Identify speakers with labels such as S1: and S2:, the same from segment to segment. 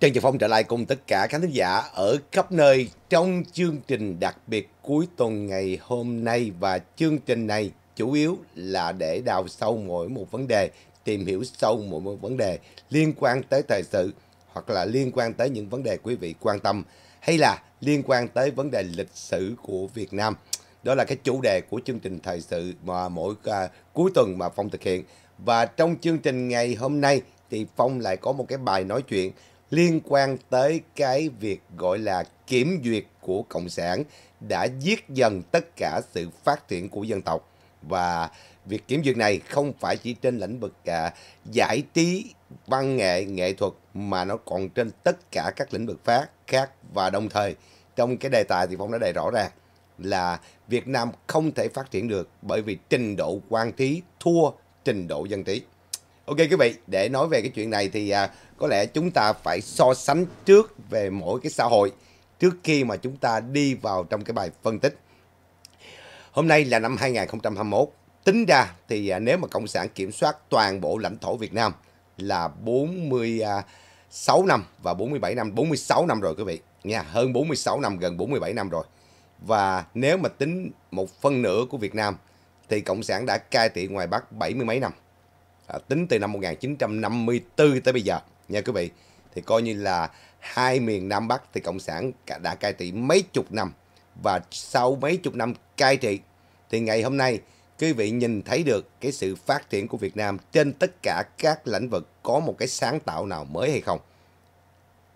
S1: Trần Trường Phong trở lại cùng tất cả khán thính giả ở khắp nơi trong chương trình đặc biệt cuối tuần ngày hôm nay và chương trình này chủ yếu là để đào sâu mỗi một vấn đề, tìm hiểu sâu mỗi một vấn đề liên quan tới thời sự hoặc là liên quan tới những vấn đề quý vị quan tâm hay là liên quan tới vấn đề lịch sử của Việt Nam. Đó là cái chủ đề của chương trình thời sự mà mỗi uh, cuối tuần mà Phong thực hiện. Và trong chương trình ngày hôm nay thì Phong lại có một cái bài nói chuyện liên quan tới cái việc gọi là kiểm duyệt của Cộng sản đã giết dần tất cả sự phát triển của dân tộc. Và việc kiểm duyệt này không phải chỉ trên lĩnh vực à, giải trí, văn nghệ, nghệ thuật mà nó còn trên tất cả các lĩnh vực khác khác và đồng thời trong cái đề tài thì Phong đã đề rõ ràng là Việt Nam không thể phát triển được bởi vì trình độ quan trí thua trình độ dân trí. Ok quý vị, để nói về cái chuyện này thì à, có lẽ chúng ta phải so sánh trước về mỗi cái xã hội trước khi mà chúng ta đi vào trong cái bài phân tích. Hôm nay là năm 2021, tính ra thì à, nếu mà Cộng sản kiểm soát toàn bộ lãnh thổ Việt Nam là 46 năm và 47 năm, 46 năm rồi quý vị, nha, hơn 46 năm, gần 47 năm rồi. Và nếu mà tính một phân nửa của Việt Nam thì Cộng sản đã cai trị ngoài Bắc 70 mấy năm à, tính từ năm 1954 tới bây giờ nha quý vị thì coi như là hai miền Nam Bắc thì Cộng sản đã cai trị mấy chục năm và sau mấy chục năm cai trị thì ngày hôm nay quý vị nhìn thấy được cái sự phát triển của Việt Nam trên tất cả các lĩnh vực có một cái sáng tạo nào mới hay không.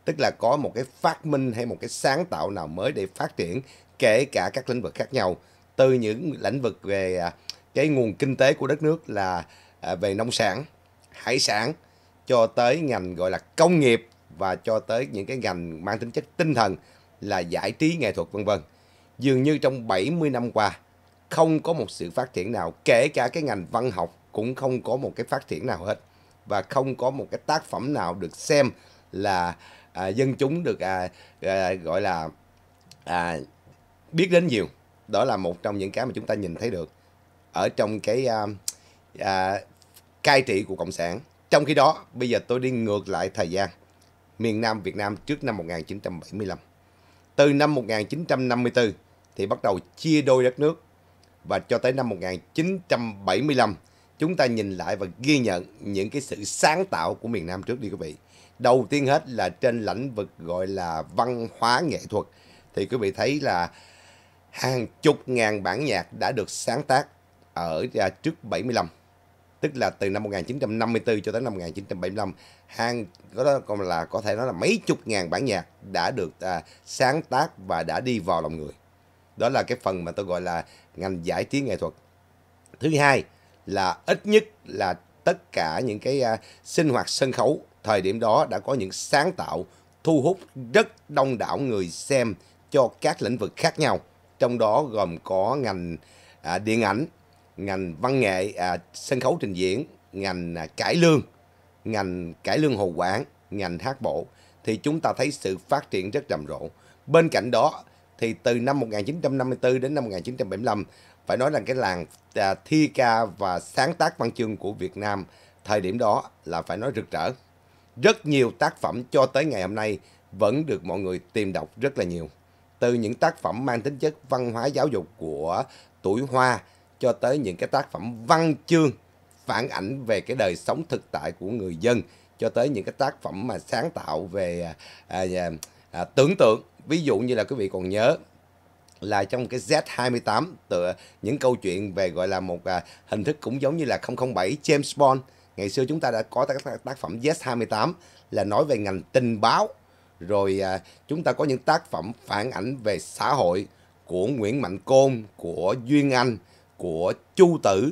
S1: Tức là có một cái phát minh hay một cái sáng tạo nào mới để phát triển kể cả các lĩnh vực khác nhau. Từ những lĩnh vực về à, cái nguồn kinh tế của đất nước là À, về nông sản, hải sản cho tới ngành gọi là công nghiệp và cho tới những cái ngành mang tính chất tinh thần là giải trí nghệ thuật vân vân. Dường như trong 70 năm qua không có một sự phát triển nào, kể cả cái ngành văn học cũng không có một cái phát triển nào hết và không có một cái tác phẩm nào được xem là à, dân chúng được à, à, gọi là à, biết đến nhiều. Đó là một trong những cái mà chúng ta nhìn thấy được ở trong cái à, à, cai trị của Cộng sản. Trong khi đó, bây giờ tôi đi ngược lại thời gian miền Nam Việt Nam trước năm 1975. Từ năm 1954 thì bắt đầu chia đôi đất nước và cho tới năm 1975 chúng ta nhìn lại và ghi nhận những cái sự sáng tạo của miền Nam trước đi quý vị. Đầu tiên hết là trên lĩnh vực gọi là văn hóa nghệ thuật thì quý vị thấy là hàng chục ngàn bản nhạc đã được sáng tác ở à, trước 75 tức là từ năm 1954 cho tới năm 1975 hàng có đó còn là có thể nói là mấy chục ngàn bản nhạc đã được à, sáng tác và đã đi vào lòng người đó là cái phần mà tôi gọi là ngành giải trí nghệ thuật thứ hai là ít nhất là tất cả những cái à, sinh hoạt sân khấu thời điểm đó đã có những sáng tạo thu hút rất đông đảo người xem cho các lĩnh vực khác nhau trong đó gồm có ngành à, điện ảnh ngành văn nghệ à, sân khấu trình diễn ngành à, cải lương ngành cải lương hồ quản ngành hát bộ thì chúng ta thấy sự phát triển rất rầm rộ bên cạnh đó thì từ năm 1954 đến năm 1975 phải nói rằng cái làng à, thi ca và sáng tác văn chương của Việt Nam thời điểm đó là phải nói rực rỡ rất nhiều tác phẩm cho tới ngày hôm nay vẫn được mọi người tìm đọc rất là nhiều từ những tác phẩm mang tính chất văn hóa giáo dục của tuổi hoa cho tới những cái tác phẩm văn chương phản ảnh về cái đời sống thực tại của người dân cho tới những cái tác phẩm mà sáng tạo về à, à, à, à tưởng tượng ví dụ như là quý vị còn nhớ là trong cái Z28 tựa những câu chuyện về gọi là một à, hình thức cũng giống như là 007 James Bond ngày xưa chúng ta đã có tác, tác phẩm Z28 là nói về ngành tình báo rồi à, chúng ta có những tác phẩm phản ảnh về xã hội của Nguyễn Mạnh Côn của Duyên Anh của Chu Tử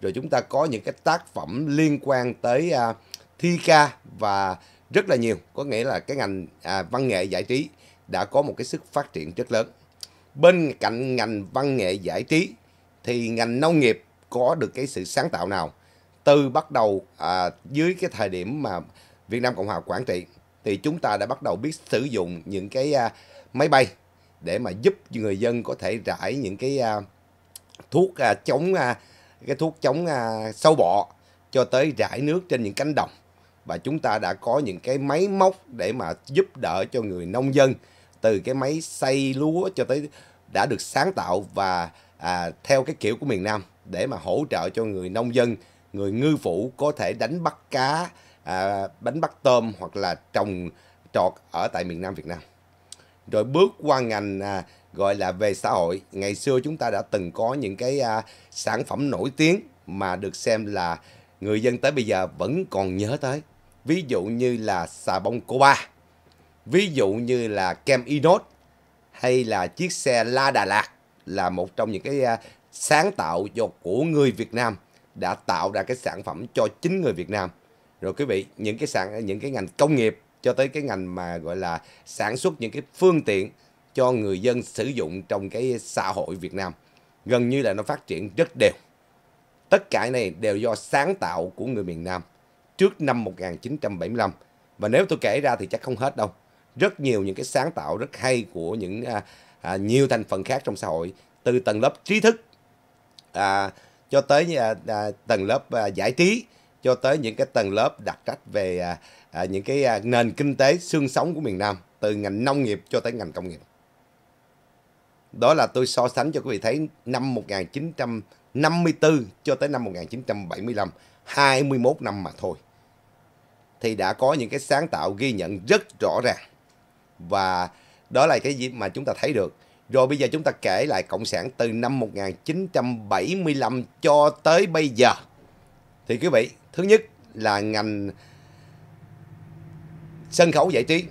S1: rồi chúng ta có những cái tác phẩm liên quan tới à, thi ca và rất là nhiều có nghĩa là cái ngành à, văn nghệ giải trí đã có một cái sức phát triển rất lớn bên cạnh ngành văn nghệ giải trí thì ngành nông nghiệp có được cái sự sáng tạo nào từ bắt đầu à, dưới cái thời điểm mà Việt Nam Cộng hòa quản trị thì chúng ta đã bắt đầu biết sử dụng những cái à, máy bay để mà giúp người dân có thể rải những cái à, thuốc à, chống à, cái thuốc chống à, sâu bọ cho tới rải nước trên những cánh đồng và chúng ta đã có những cái máy móc để mà giúp đỡ cho người nông dân từ cái máy xay lúa cho tới đã được sáng tạo và à, theo cái kiểu của miền Nam để mà hỗ trợ cho người nông dân, người ngư phủ có thể đánh bắt cá, à, đánh bắt tôm hoặc là trồng trọt ở tại miền Nam Việt Nam. Rồi bước qua ngành à, gọi là về xã hội ngày xưa chúng ta đã từng có những cái à, sản phẩm nổi tiếng mà được xem là người dân tới bây giờ vẫn còn nhớ tới ví dụ như là xà bông Coba ví dụ như là kem inox hay là chiếc xe La Đà Lạt là một trong những cái à, sáng tạo do của người Việt Nam đã tạo ra cái sản phẩm cho chính người Việt Nam rồi quý vị những cái sản những cái ngành công nghiệp cho tới cái ngành mà gọi là sản xuất những cái phương tiện cho người dân sử dụng trong cái xã hội Việt Nam. Gần như là nó phát triển rất đều. Tất cả này đều do sáng tạo của người miền Nam trước năm 1975. Và nếu tôi kể ra thì chắc không hết đâu. Rất nhiều những cái sáng tạo rất hay của những à, à, nhiều thành phần khác trong xã hội từ tầng lớp trí thức à, cho tới à, à, tầng lớp à, giải trí cho tới những cái tầng lớp đặc trách về à, à, những cái à, nền kinh tế xương sống của miền Nam từ ngành nông nghiệp cho tới ngành công nghiệp. Đó là tôi so sánh cho quý vị thấy năm 1954 cho tới năm 1975, 21 năm mà thôi. Thì đã có những cái sáng tạo ghi nhận rất rõ ràng. Và đó là cái gì mà chúng ta thấy được. Rồi bây giờ chúng ta kể lại Cộng sản từ năm 1975 cho tới bây giờ. Thì quý vị, thứ nhất là ngành sân khấu giải trí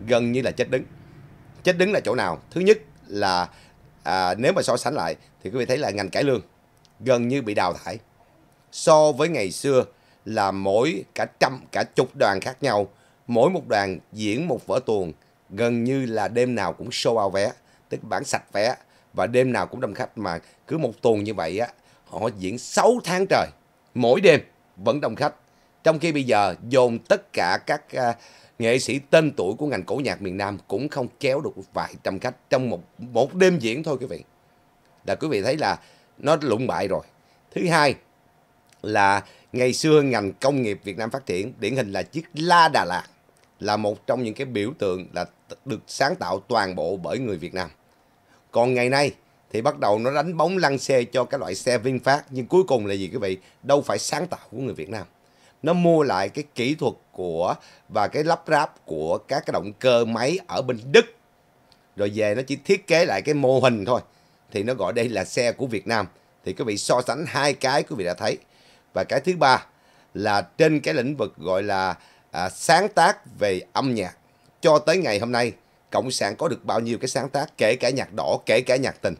S1: gần như là chết đứng. Chết đứng là chỗ nào? Thứ nhất là à, nếu mà so sánh lại thì quý vị thấy là ngành cải lương gần như bị đào thải. So với ngày xưa là mỗi cả trăm cả chục đoàn khác nhau, mỗi một đoàn diễn một vở tuồng gần như là đêm nào cũng show out vé, tức bản sạch vé và đêm nào cũng đông khách mà cứ một tuần như vậy á, họ diễn 6 tháng trời, mỗi đêm vẫn đông khách. Trong khi bây giờ dồn tất cả các uh, nghệ sĩ tên tuổi của ngành cổ nhạc miền Nam cũng không kéo được vài trăm khách trong một một đêm diễn thôi quý vị. Là quý vị thấy là nó lụng bại rồi. Thứ hai là ngày xưa ngành công nghiệp Việt Nam phát triển, điển hình là chiếc La Đà Lạt là một trong những cái biểu tượng là được sáng tạo toàn bộ bởi người Việt Nam. Còn ngày nay thì bắt đầu nó đánh bóng lăn xe cho cái loại xe VinFast nhưng cuối cùng là gì quý vị? Đâu phải sáng tạo của người Việt Nam nó mua lại cái kỹ thuật của và cái lắp ráp của các cái động cơ máy ở bên Đức rồi về nó chỉ thiết kế lại cái mô hình thôi thì nó gọi đây là xe của Việt Nam thì quý vị so sánh hai cái quý vị đã thấy và cái thứ ba là trên cái lĩnh vực gọi là à, sáng tác về âm nhạc cho tới ngày hôm nay cộng sản có được bao nhiêu cái sáng tác kể cả nhạc đỏ kể cả nhạc tình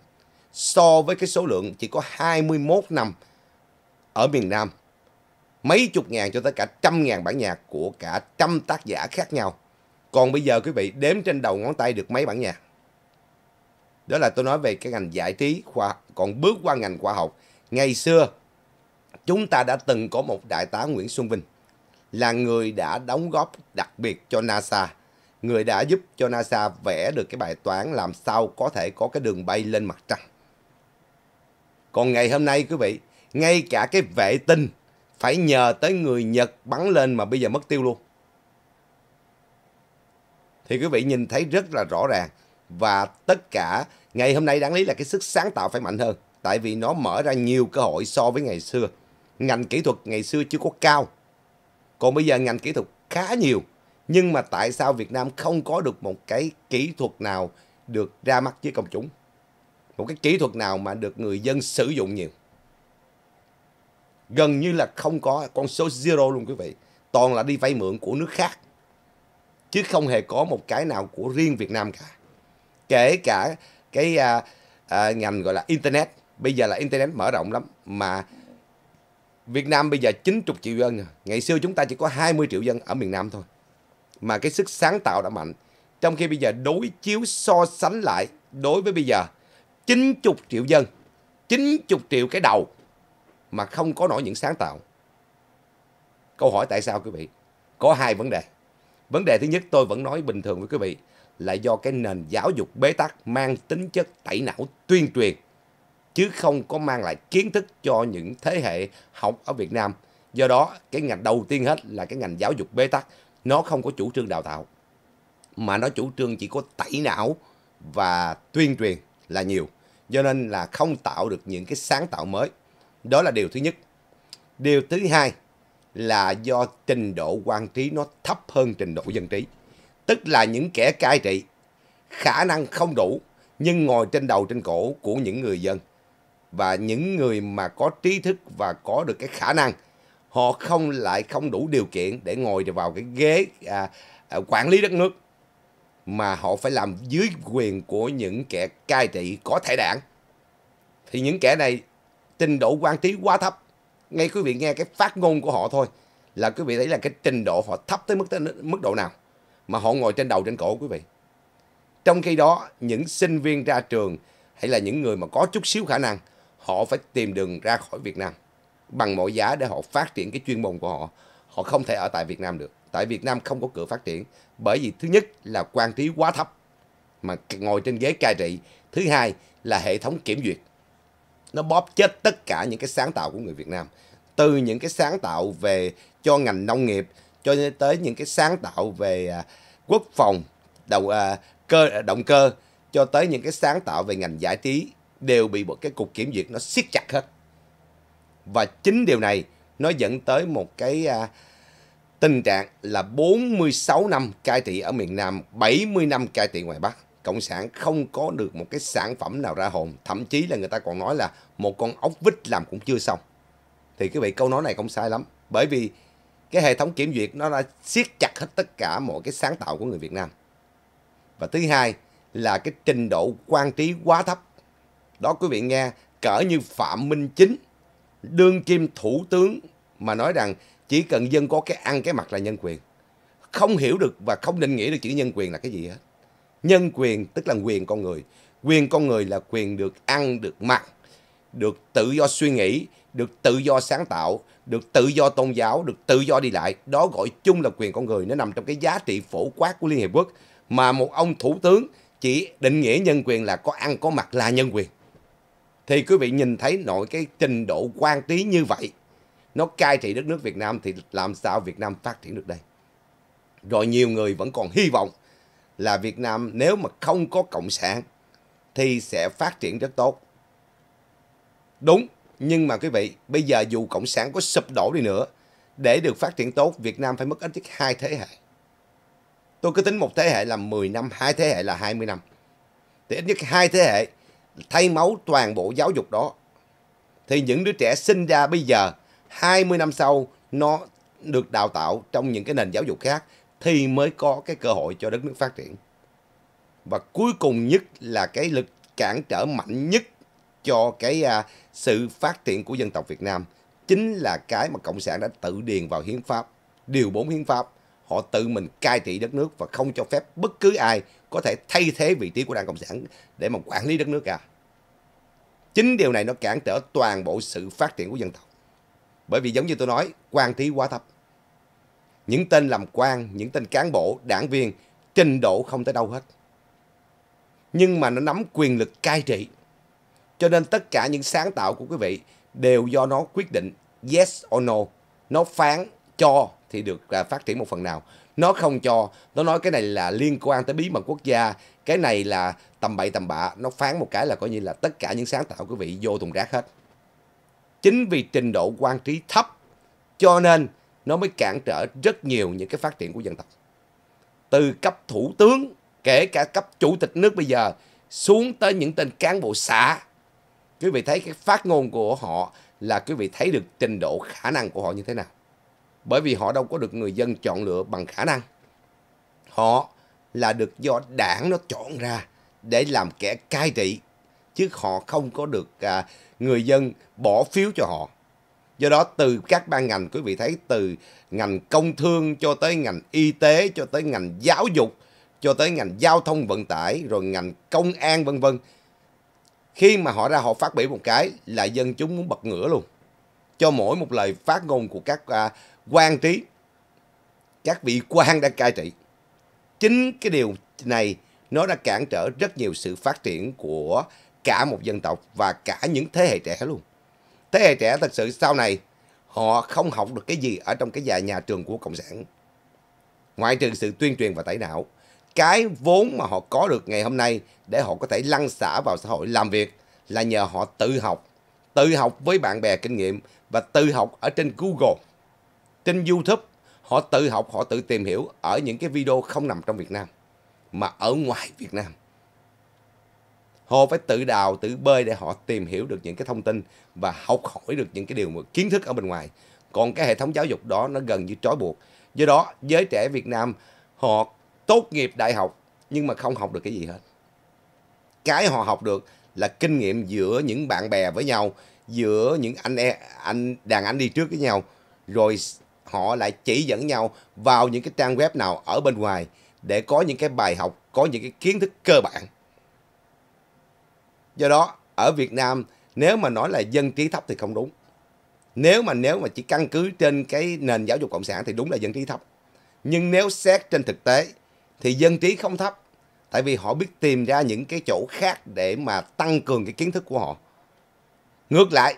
S1: so với cái số lượng chỉ có 21 năm ở miền Nam mấy chục ngàn cho tới cả trăm ngàn bản nhạc của cả trăm tác giả khác nhau. Còn bây giờ quý vị đếm trên đầu ngón tay được mấy bản nhạc. Đó là tôi nói về cái ngành giải trí khoa còn bước qua ngành khoa học. Ngày xưa chúng ta đã từng có một đại tá Nguyễn Xuân Vinh là người đã đóng góp đặc biệt cho NASA. Người đã giúp cho NASA vẽ được cái bài toán làm sao có thể có cái đường bay lên mặt trăng. Còn ngày hôm nay quý vị, ngay cả cái vệ tinh phải nhờ tới người Nhật bắn lên mà bây giờ mất tiêu luôn. Thì quý vị nhìn thấy rất là rõ ràng và tất cả ngày hôm nay đáng lý là cái sức sáng tạo phải mạnh hơn tại vì nó mở ra nhiều cơ hội so với ngày xưa. Ngành kỹ thuật ngày xưa chưa có cao. Còn bây giờ ngành kỹ thuật khá nhiều. Nhưng mà tại sao Việt Nam không có được một cái kỹ thuật nào được ra mắt với công chúng? Một cái kỹ thuật nào mà được người dân sử dụng nhiều? gần như là không có con số zero luôn quý vị toàn là đi vay mượn của nước khác chứ không hề có một cái nào của riêng Việt Nam cả kể cả cái à, à, ngành gọi là internet bây giờ là internet mở rộng lắm mà Việt Nam bây giờ 90 triệu dân ngày xưa chúng ta chỉ có 20 triệu dân ở miền Nam thôi mà cái sức sáng tạo đã mạnh trong khi bây giờ đối chiếu so sánh lại đối với bây giờ 90 triệu dân 90 triệu cái đầu mà không có nổi những sáng tạo. Câu hỏi tại sao quý vị? Có hai vấn đề. Vấn đề thứ nhất tôi vẫn nói bình thường với quý vị là do cái nền giáo dục bế tắc mang tính chất tẩy não tuyên truyền chứ không có mang lại kiến thức cho những thế hệ học ở Việt Nam. Do đó, cái ngành đầu tiên hết là cái ngành giáo dục bế tắc, nó không có chủ trương đào tạo mà nó chủ trương chỉ có tẩy não và tuyên truyền là nhiều. Do nên là không tạo được những cái sáng tạo mới. Đó là điều thứ nhất. Điều thứ hai là do trình độ quan trí nó thấp hơn trình độ dân trí. Tức là những kẻ cai trị khả năng không đủ nhưng ngồi trên đầu trên cổ của những người dân. Và những người mà có trí thức và có được cái khả năng họ không lại không đủ điều kiện để ngồi vào cái ghế à, à, quản lý đất nước mà họ phải làm dưới quyền của những kẻ cai trị có thể đảng thì những kẻ này trình độ quan trí quá thấp ngay quý vị nghe cái phát ngôn của họ thôi là quý vị thấy là cái trình độ họ thấp tới mức tới mức độ nào mà họ ngồi trên đầu trên cổ quý vị trong khi đó những sinh viên ra trường hay là những người mà có chút xíu khả năng họ phải tìm đường ra khỏi Việt Nam bằng mọi giá để họ phát triển cái chuyên môn của họ họ không thể ở tại Việt Nam được tại Việt Nam không có cửa phát triển bởi vì thứ nhất là quan trí quá thấp mà ngồi trên ghế cai trị thứ hai là hệ thống kiểm duyệt nó bóp chết tất cả những cái sáng tạo của người Việt Nam từ những cái sáng tạo về cho ngành nông nghiệp cho tới những cái sáng tạo về à, quốc phòng đầu à, cơ động cơ cho tới những cái sáng tạo về ngành giải trí đều bị một cái cục kiểm duyệt nó siết chặt hết và chính điều này nó dẫn tới một cái à, tình trạng là 46 năm cai trị ở miền Nam, 70 năm cai trị ngoài Bắc cộng sản không có được một cái sản phẩm nào ra hồn thậm chí là người ta còn nói là một con ốc vít làm cũng chưa xong thì cái vị câu nói này không sai lắm bởi vì cái hệ thống kiểm duyệt nó đã siết chặt hết tất cả mọi cái sáng tạo của người Việt Nam và thứ hai là cái trình độ quan trí quá thấp đó quý vị nghe cỡ như Phạm Minh Chính đương kim thủ tướng mà nói rằng chỉ cần dân có cái ăn cái mặt là nhân quyền không hiểu được và không định nghĩa được chữ nhân quyền là cái gì hết nhân quyền tức là quyền con người quyền con người là quyền được ăn được mặc được tự do suy nghĩ được tự do sáng tạo được tự do tôn giáo được tự do đi lại đó gọi chung là quyền con người nó nằm trong cái giá trị phổ quát của liên hiệp quốc mà một ông thủ tướng chỉ định nghĩa nhân quyền là có ăn có mặc là nhân quyền thì quý vị nhìn thấy nội cái trình độ quan trí như vậy nó cai trị đất nước Việt Nam thì làm sao Việt Nam phát triển được đây rồi nhiều người vẫn còn hy vọng là Việt Nam nếu mà không có cộng sản thì sẽ phát triển rất tốt. Đúng, nhưng mà quý vị, bây giờ dù cộng sản có sụp đổ đi nữa, để được phát triển tốt, Việt Nam phải mất ít nhất hai thế hệ. Tôi cứ tính một thế hệ là 10 năm, hai thế hệ là 20 năm. Thì ít nhất hai thế hệ thay máu toàn bộ giáo dục đó. Thì những đứa trẻ sinh ra bây giờ, 20 năm sau, nó được đào tạo trong những cái nền giáo dục khác thì mới có cái cơ hội cho đất nước phát triển. Và cuối cùng nhất là cái lực cản trở mạnh nhất cho cái à, sự phát triển của dân tộc Việt Nam chính là cái mà cộng sản đã tự điền vào hiến pháp, điều 4 hiến pháp. Họ tự mình cai trị đất nước và không cho phép bất cứ ai có thể thay thế vị trí của Đảng Cộng sản để mà quản lý đất nước cả. Chính điều này nó cản trở toàn bộ sự phát triển của dân tộc. Bởi vì giống như tôi nói, quan tí quá thấp những tên làm quan, những tên cán bộ, đảng viên, trình độ không tới đâu hết. Nhưng mà nó nắm quyền lực cai trị. Cho nên tất cả những sáng tạo của quý vị đều do nó quyết định yes or no. Nó phán cho thì được à, phát triển một phần nào. Nó không cho, nó nói cái này là liên quan tới bí mật quốc gia, cái này là tầm bậy tầm bạ. Nó phán một cái là coi như là tất cả những sáng tạo của quý vị vô thùng rác hết. Chính vì trình độ quan trí thấp cho nên nó mới cản trở rất nhiều những cái phát triển của dân tộc. Từ cấp thủ tướng, kể cả cấp chủ tịch nước bây giờ, xuống tới những tên cán bộ xã. Quý vị thấy cái phát ngôn của họ là quý vị thấy được trình độ khả năng của họ như thế nào. Bởi vì họ đâu có được người dân chọn lựa bằng khả năng. Họ là được do đảng nó chọn ra để làm kẻ cai trị. Chứ họ không có được à, người dân bỏ phiếu cho họ. Do đó từ các ban ngành quý vị thấy từ ngành công thương cho tới ngành y tế cho tới ngành giáo dục cho tới ngành giao thông vận tải rồi ngành công an vân vân. Khi mà họ ra họ phát biểu một cái là dân chúng muốn bật ngửa luôn. Cho mỗi một lời phát ngôn của các à, quan trí, các vị quan đang cai trị. Chính cái điều này nó đã cản trở rất nhiều sự phát triển của cả một dân tộc và cả những thế hệ trẻ luôn thế hệ trẻ thật sự sau này họ không học được cái gì ở trong cái nhà, nhà trường của Cộng sản. Ngoại trừ sự tuyên truyền và tẩy não, cái vốn mà họ có được ngày hôm nay để họ có thể lăn xả vào xã hội làm việc là nhờ họ tự học, tự học với bạn bè kinh nghiệm và tự học ở trên Google, trên YouTube. Họ tự học, họ tự tìm hiểu ở những cái video không nằm trong Việt Nam, mà ở ngoài Việt Nam họ phải tự đào tự bơi để họ tìm hiểu được những cái thông tin và học hỏi được những cái điều mà kiến thức ở bên ngoài còn cái hệ thống giáo dục đó nó gần như trói buộc do đó giới trẻ việt nam họ tốt nghiệp đại học nhưng mà không học được cái gì hết cái họ học được là kinh nghiệm giữa những bạn bè với nhau giữa những anh e, anh đàn anh đi trước với nhau rồi họ lại chỉ dẫn nhau vào những cái trang web nào ở bên ngoài để có những cái bài học có những cái kiến thức cơ bản Do đó, ở Việt Nam, nếu mà nói là dân trí thấp thì không đúng. Nếu mà nếu mà chỉ căn cứ trên cái nền giáo dục cộng sản thì đúng là dân trí thấp. Nhưng nếu xét trên thực tế thì dân trí không thấp. Tại vì họ biết tìm ra những cái chỗ khác để mà tăng cường cái kiến thức của họ. Ngược lại,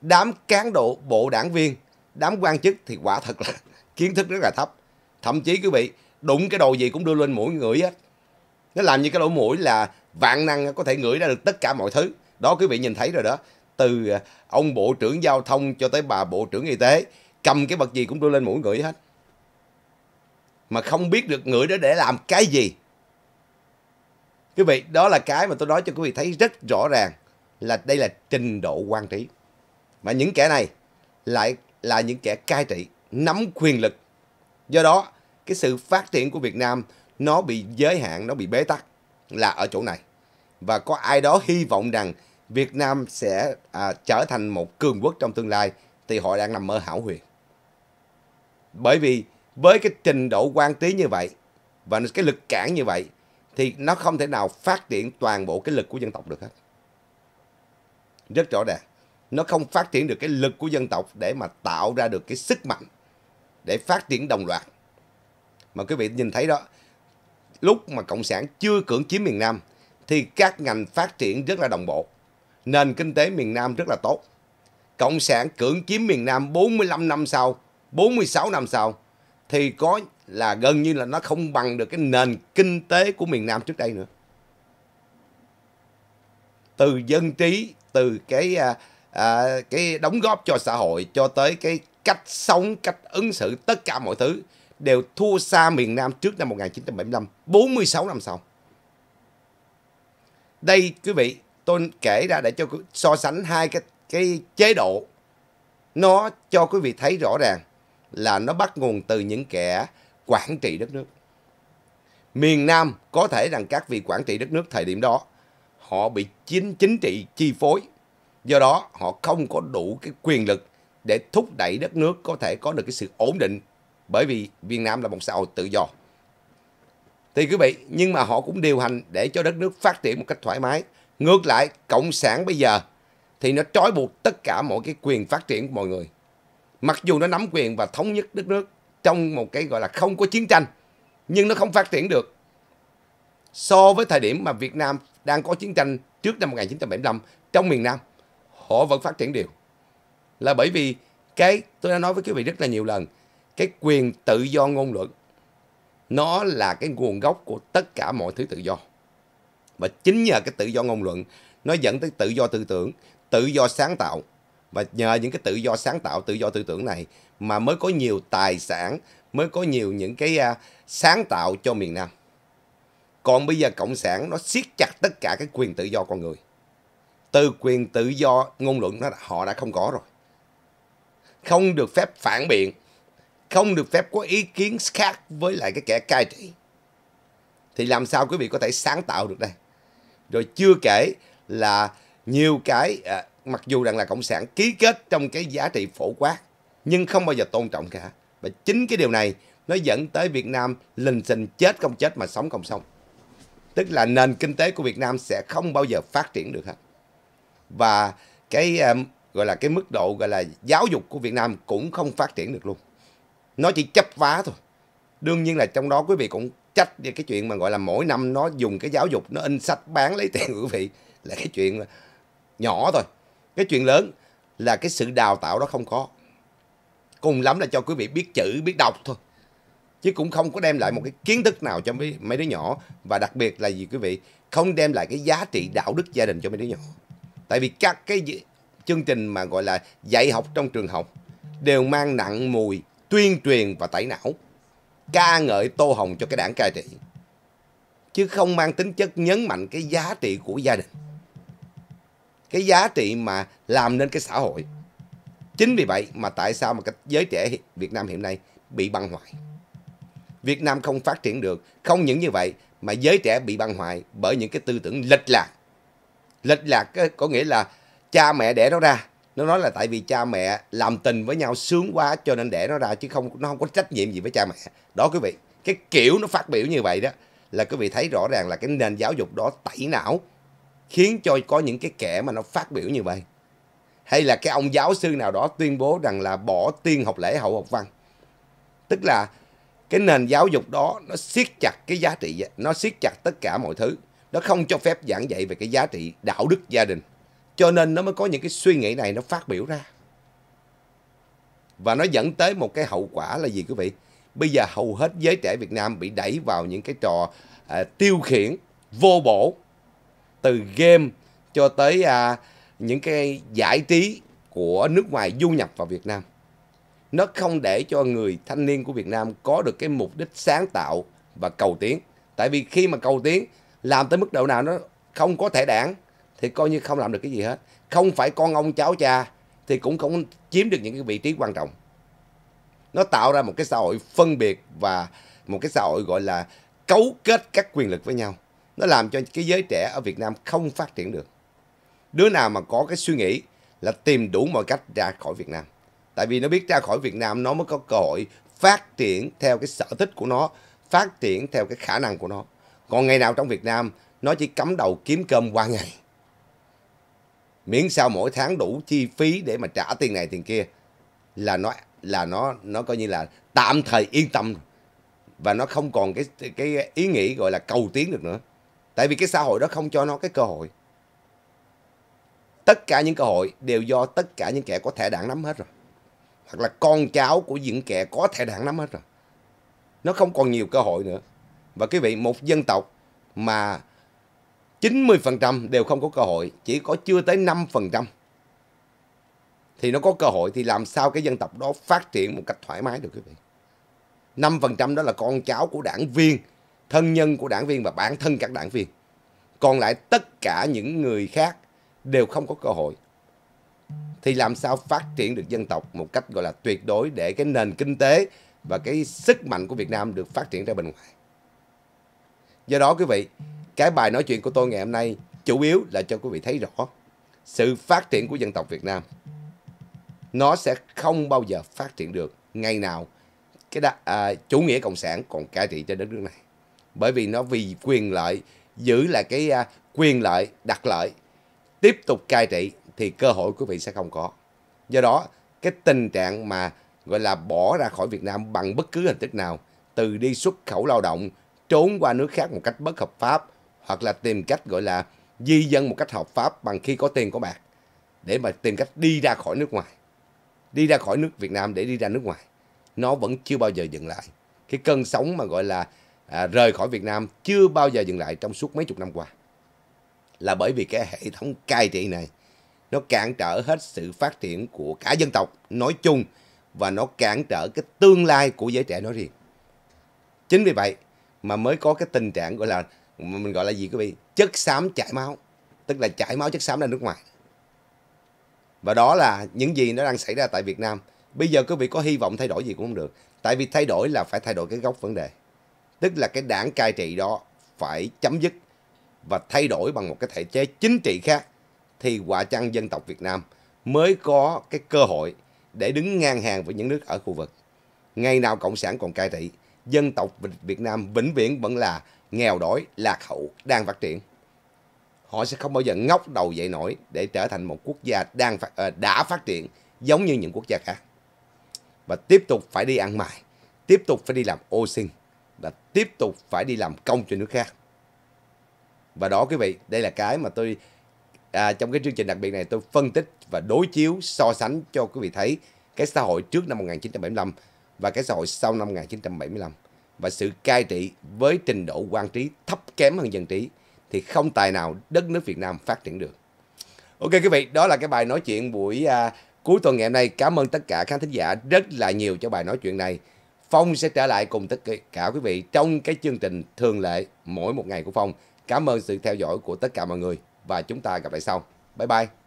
S1: đám cán độ bộ đảng viên, đám quan chức thì quả thật là kiến thức rất là thấp. Thậm chí quý vị, đụng cái đồ gì cũng đưa lên mũi người hết. Nó làm như cái lỗ mũi là vạn năng có thể ngửi ra được tất cả mọi thứ đó quý vị nhìn thấy rồi đó từ à, ông bộ trưởng giao thông cho tới bà bộ trưởng y tế cầm cái vật gì cũng đưa lên mũi ngửi hết mà không biết được ngửi đó để làm cái gì quý vị đó là cái mà tôi nói cho quý vị thấy rất rõ ràng là đây là trình độ quan trí mà những kẻ này lại là những kẻ cai trị nắm quyền lực do đó cái sự phát triển của việt nam nó bị giới hạn nó bị bế tắc là ở chỗ này. Và có ai đó hy vọng rằng Việt Nam sẽ à, trở thành một cường quốc trong tương lai thì họ đang nằm mơ hảo huyền. Bởi vì với cái trình độ quan tí như vậy và cái lực cản như vậy thì nó không thể nào phát triển toàn bộ cái lực của dân tộc được hết. Rất rõ ràng. Nó không phát triển được cái lực của dân tộc để mà tạo ra được cái sức mạnh để phát triển đồng loạt. Mà quý vị nhìn thấy đó, lúc mà Cộng sản chưa cưỡng chiếm miền Nam thì các ngành phát triển rất là đồng bộ. Nền kinh tế miền Nam rất là tốt. Cộng sản cưỡng chiếm miền Nam 45 năm sau, 46 năm sau thì có là gần như là nó không bằng được cái nền kinh tế của miền Nam trước đây nữa. Từ dân trí, từ cái à, à, cái đóng góp cho xã hội cho tới cái cách sống, cách ứng xử tất cả mọi thứ đều thua xa miền Nam trước năm 1975, 46 năm sau. Đây quý vị, tôi kể ra để cho so sánh hai cái cái chế độ nó cho quý vị thấy rõ ràng là nó bắt nguồn từ những kẻ quản trị đất nước. Miền Nam có thể rằng các vị quản trị đất nước thời điểm đó họ bị chính chính trị chi phối. Do đó họ không có đủ cái quyền lực để thúc đẩy đất nước có thể có được cái sự ổn định bởi vì Việt Nam là một xã hội tự do. Thì quý vị, nhưng mà họ cũng điều hành để cho đất nước phát triển một cách thoải mái. Ngược lại, Cộng sản bây giờ thì nó trói buộc tất cả mọi cái quyền phát triển của mọi người. Mặc dù nó nắm quyền và thống nhất đất nước trong một cái gọi là không có chiến tranh, nhưng nó không phát triển được. So với thời điểm mà Việt Nam đang có chiến tranh trước năm 1975 trong miền Nam, họ vẫn phát triển đều. Là bởi vì cái tôi đã nói với quý vị rất là nhiều lần, cái quyền tự do ngôn luận nó là cái nguồn gốc của tất cả mọi thứ tự do và chính nhờ cái tự do ngôn luận nó dẫn tới tự do tư tưởng tự do sáng tạo và nhờ những cái tự do sáng tạo tự do tư tưởng này mà mới có nhiều tài sản mới có nhiều những cái uh, sáng tạo cho miền nam còn bây giờ cộng sản nó siết chặt tất cả cái quyền tự do con người từ quyền tự do ngôn luận nó họ đã không có rồi không được phép phản biện không được phép có ý kiến khác với lại cái kẻ cai trị. Thì làm sao quý vị có thể sáng tạo được đây? Rồi chưa kể là nhiều cái, à, mặc dù rằng là Cộng sản ký kết trong cái giá trị phổ quát, nhưng không bao giờ tôn trọng cả. Và chính cái điều này nó dẫn tới Việt Nam lình xình chết không chết mà sống không xong. Tức là nền kinh tế của Việt Nam sẽ không bao giờ phát triển được hết. Và cái um, gọi là cái mức độ gọi là giáo dục của Việt Nam cũng không phát triển được luôn nó chỉ chấp vá thôi đương nhiên là trong đó quý vị cũng trách về cái chuyện mà gọi là mỗi năm nó dùng cái giáo dục nó in sách bán lấy tiền quý vị là cái chuyện nhỏ thôi cái chuyện lớn là cái sự đào tạo đó không có cùng lắm là cho quý vị biết chữ biết đọc thôi chứ cũng không có đem lại một cái kiến thức nào cho mấy, mấy đứa nhỏ và đặc biệt là gì quý vị không đem lại cái giá trị đạo đức gia đình cho mấy đứa nhỏ tại vì các cái chương trình mà gọi là dạy học trong trường học đều mang nặng mùi tuyên truyền và tẩy não, ca ngợi tô hồng cho cái đảng cai trị, chứ không mang tính chất nhấn mạnh cái giá trị của gia đình. Cái giá trị mà làm nên cái xã hội. Chính vì vậy mà tại sao mà cái giới trẻ Việt Nam hiện nay bị băng hoại. Việt Nam không phát triển được, không những như vậy mà giới trẻ bị băng hoại bởi những cái tư tưởng lệch lạc. Lệch lạc có nghĩa là cha mẹ đẻ nó ra nó nói là tại vì cha mẹ làm tình với nhau sướng quá cho nên để nó ra chứ không nó không có trách nhiệm gì với cha mẹ đó quý vị cái kiểu nó phát biểu như vậy đó là quý vị thấy rõ ràng là cái nền giáo dục đó tẩy não khiến cho có những cái kẻ mà nó phát biểu như vậy hay là cái ông giáo sư nào đó tuyên bố rằng là bỏ tiên học lễ hậu học văn tức là cái nền giáo dục đó nó siết chặt cái giá trị nó siết chặt tất cả mọi thứ nó không cho phép giảng dạy về cái giá trị đạo đức gia đình cho nên nó mới có những cái suy nghĩ này nó phát biểu ra. Và nó dẫn tới một cái hậu quả là gì quý vị? Bây giờ hầu hết giới trẻ Việt Nam bị đẩy vào những cái trò à, tiêu khiển, vô bổ. Từ game cho tới à, những cái giải trí của nước ngoài du nhập vào Việt Nam. Nó không để cho người thanh niên của Việt Nam có được cái mục đích sáng tạo và cầu tiến. Tại vì khi mà cầu tiến làm tới mức độ nào nó không có thể đảng thì coi như không làm được cái gì hết không phải con ông cháu cha thì cũng không chiếm được những cái vị trí quan trọng nó tạo ra một cái xã hội phân biệt và một cái xã hội gọi là cấu kết các quyền lực với nhau nó làm cho cái giới trẻ ở Việt Nam không phát triển được đứa nào mà có cái suy nghĩ là tìm đủ mọi cách ra khỏi Việt Nam tại vì nó biết ra khỏi Việt Nam nó mới có cơ hội phát triển theo cái sở thích của nó phát triển theo cái khả năng của nó còn ngày nào trong Việt Nam nó chỉ cắm đầu kiếm cơm qua ngày miễn sao mỗi tháng đủ chi phí để mà trả tiền này tiền kia là nó là nó nó coi như là tạm thời yên tâm và nó không còn cái cái ý nghĩ gọi là cầu tiến được nữa tại vì cái xã hội đó không cho nó cái cơ hội tất cả những cơ hội đều do tất cả những kẻ có thẻ đảng nắm hết rồi hoặc là con cháu của những kẻ có thẻ đảng nắm hết rồi nó không còn nhiều cơ hội nữa và quý vị một dân tộc mà 90% đều không có cơ hội, chỉ có chưa tới 5% thì nó có cơ hội thì làm sao cái dân tộc đó phát triển một cách thoải mái được quý vị. 5% đó là con cháu của đảng viên, thân nhân của đảng viên và bản thân các đảng viên. Còn lại tất cả những người khác đều không có cơ hội. Thì làm sao phát triển được dân tộc một cách gọi là tuyệt đối để cái nền kinh tế và cái sức mạnh của Việt Nam được phát triển ra bên ngoài. Do đó quý vị, cái bài nói chuyện của tôi ngày hôm nay chủ yếu là cho quý vị thấy rõ sự phát triển của dân tộc Việt Nam. Nó sẽ không bao giờ phát triển được ngày nào cái đa, à, chủ nghĩa cộng sản còn cai trị trên đất nước này. Bởi vì nó vì quyền lợi giữ lại cái à, quyền lợi đặc lợi tiếp tục cai trị thì cơ hội quý vị sẽ không có. Do đó, cái tình trạng mà gọi là bỏ ra khỏi Việt Nam bằng bất cứ hình thức nào, từ đi xuất khẩu lao động, trốn qua nước khác một cách bất hợp pháp hoặc là tìm cách gọi là di dân một cách hợp pháp bằng khi có tiền có bạc để mà tìm cách đi ra khỏi nước ngoài đi ra khỏi nước Việt Nam để đi ra nước ngoài nó vẫn chưa bao giờ dừng lại cái cơn sóng mà gọi là à, rời khỏi Việt Nam chưa bao giờ dừng lại trong suốt mấy chục năm qua là bởi vì cái hệ thống cai trị này nó cản trở hết sự phát triển của cả dân tộc nói chung và nó cản trở cái tương lai của giới trẻ nói riêng chính vì vậy mà mới có cái tình trạng gọi là mình gọi là gì quý vị chất xám chảy máu tức là chảy máu chất xám ra nước ngoài và đó là những gì nó đang xảy ra tại Việt Nam bây giờ quý vị có hy vọng thay đổi gì cũng không được tại vì thay đổi là phải thay đổi cái gốc vấn đề tức là cái đảng cai trị đó phải chấm dứt và thay đổi bằng một cái thể chế chính trị khác thì quả chăng dân tộc Việt Nam mới có cái cơ hội để đứng ngang hàng với những nước ở khu vực. Ngày nào Cộng sản còn cai trị, dân tộc Việt Nam vĩnh viễn vẫn là nghèo đói, lạc hậu, đang phát triển. Họ sẽ không bao giờ ngóc đầu dậy nổi để trở thành một quốc gia đang phát, ờ, đã phát triển giống như những quốc gia khác. Và tiếp tục phải đi ăn mày, tiếp tục phải đi làm ô sinh, và tiếp tục phải đi làm công cho nước khác. Và đó quý vị, đây là cái mà tôi à, trong cái chương trình đặc biệt này tôi phân tích và đối chiếu so sánh cho quý vị thấy cái xã hội trước năm 1975 và cái xã hội sau năm 1975 và sự cai trị với trình độ quan trí thấp kém hơn dân trí thì không tài nào đất nước Việt Nam phát triển được. Ok quý vị, đó là cái bài nói chuyện buổi à, cuối tuần ngày hôm nay. Cảm ơn tất cả khán thính giả rất là nhiều cho bài nói chuyện này. Phong sẽ trở lại cùng tất cả quý vị trong cái chương trình thường lệ mỗi một ngày của Phong. Cảm ơn sự theo dõi của tất cả mọi người và chúng ta gặp lại sau. Bye bye.